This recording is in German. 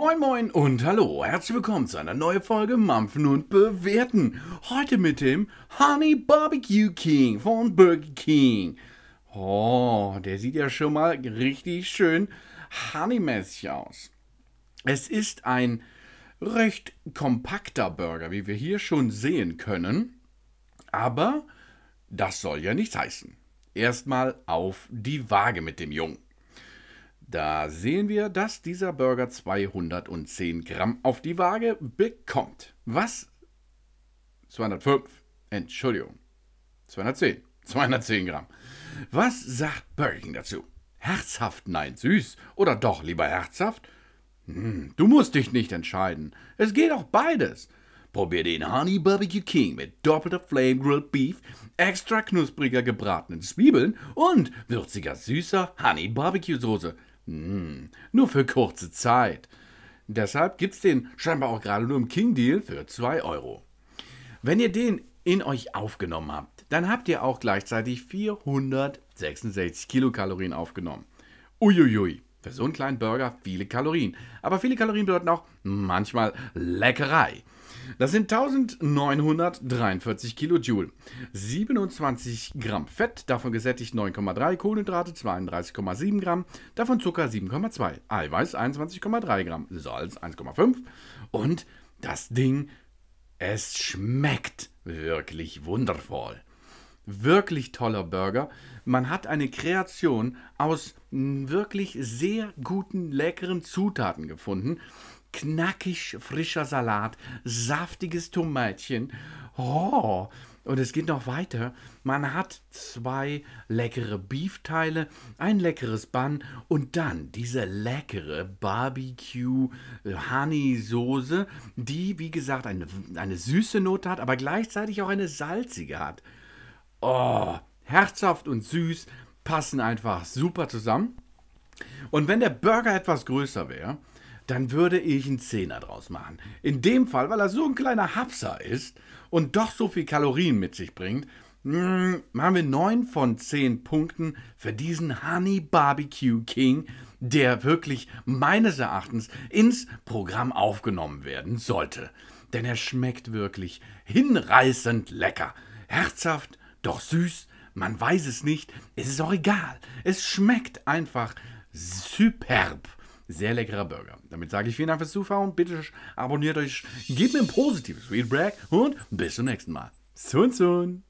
Moin Moin und hallo, herzlich willkommen zu einer neuen Folge Mampfen und Bewerten. Heute mit dem Honey Barbecue King von Burger King. Oh, der sieht ja schon mal richtig schön honeymäßig aus. Es ist ein recht kompakter Burger, wie wir hier schon sehen können. Aber das soll ja nichts heißen. Erstmal auf die Waage mit dem Jungen. Da sehen wir, dass dieser Burger 210 Gramm auf die Waage bekommt. Was? 205. Entschuldigung. 210. 210 Gramm. Was sagt Burger King dazu? Herzhaft, nein, süß. Oder doch lieber herzhaft? Hm, du musst dich nicht entscheiden. Es geht auch beides. Probier den Honey Barbecue King mit doppelter Flame Grilled Beef, extra knuspriger gebratenen Zwiebeln und würziger süßer Honey Barbecue Soße. Hm, nur für kurze Zeit. Deshalb gibt es den scheinbar auch gerade nur im King Deal für 2 Euro. Wenn ihr den in euch aufgenommen habt, dann habt ihr auch gleichzeitig 466 Kilokalorien aufgenommen. Uiuiui, für so einen kleinen Burger viele Kalorien. Aber viele Kalorien bedeuten auch manchmal Leckerei. Das sind 1943 Kilojoule, 27 Gramm Fett, davon gesättigt 9,3, Kohlenhydrate 32,7 Gramm, davon Zucker 7,2, Eiweiß 21,3 Gramm, Salz 1,5 und das Ding, es schmeckt wirklich wundervoll. Wirklich toller Burger. Man hat eine Kreation aus wirklich sehr guten, leckeren Zutaten gefunden knackig frischer Salat, saftiges Tomatchen. Oh, und es geht noch weiter. Man hat zwei leckere Beefteile, ein leckeres Bun und dann diese leckere Barbecue äh, Honey Soße, die wie gesagt eine, eine süße Note hat, aber gleichzeitig auch eine salzige hat. Oh, herzhaft und süß passen einfach super zusammen. Und wenn der Burger etwas größer wäre, dann würde ich einen Zehner draus machen. In dem Fall, weil er so ein kleiner Hapser ist und doch so viel Kalorien mit sich bringt, mh, hm, haben wir 9 von 10 Punkten für diesen Honey Barbecue King, der wirklich meines Erachtens ins Programm aufgenommen werden sollte. Denn er schmeckt wirklich hinreißend lecker. Herzhaft, doch süß, man weiß es nicht, es ist auch egal. Es schmeckt einfach superb sehr leckerer Burger. Damit sage ich vielen Dank fürs Zuschauen. Bitte abonniert euch, gebt mir ein positives Feedback und bis zum nächsten Mal. Soon, soon.